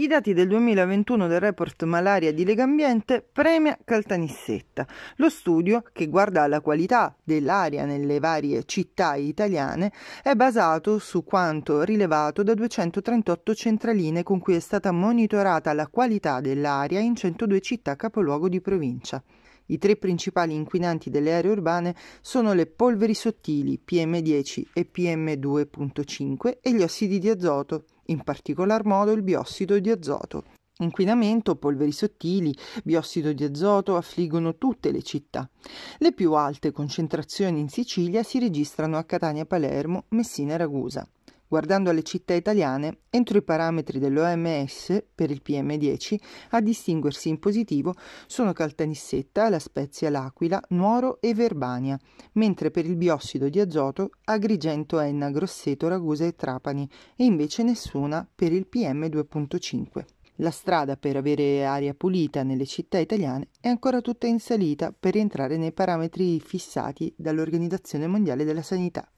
I dati del 2021 del report Malaria di Legambiente premia Caltanissetta. Lo studio, che guarda la qualità dell'aria nelle varie città italiane, è basato su quanto rilevato da 238 centraline con cui è stata monitorata la qualità dell'aria in 102 città capoluogo di provincia. I tre principali inquinanti delle aree urbane sono le polveri sottili PM10 e PM2.5 e gli ossidi di azoto, in particolar modo il biossido di azoto. Inquinamento, polveri sottili, biossido di azoto affliggono tutte le città. Le più alte concentrazioni in Sicilia si registrano a Catania, Palermo, Messina e Ragusa guardando alle città italiane, entro i parametri dell'OMS per il PM10, a distinguersi in positivo sono Caltanissetta, La Spezia, L'Aquila, Nuoro e Verbania, mentre per il biossido di azoto Agrigento, Enna, Grosseto, Ragusa e Trapani e invece nessuna per il PM2.5. La strada per avere aria pulita nelle città italiane è ancora tutta in salita per entrare nei parametri fissati dall'Organizzazione Mondiale della Sanità.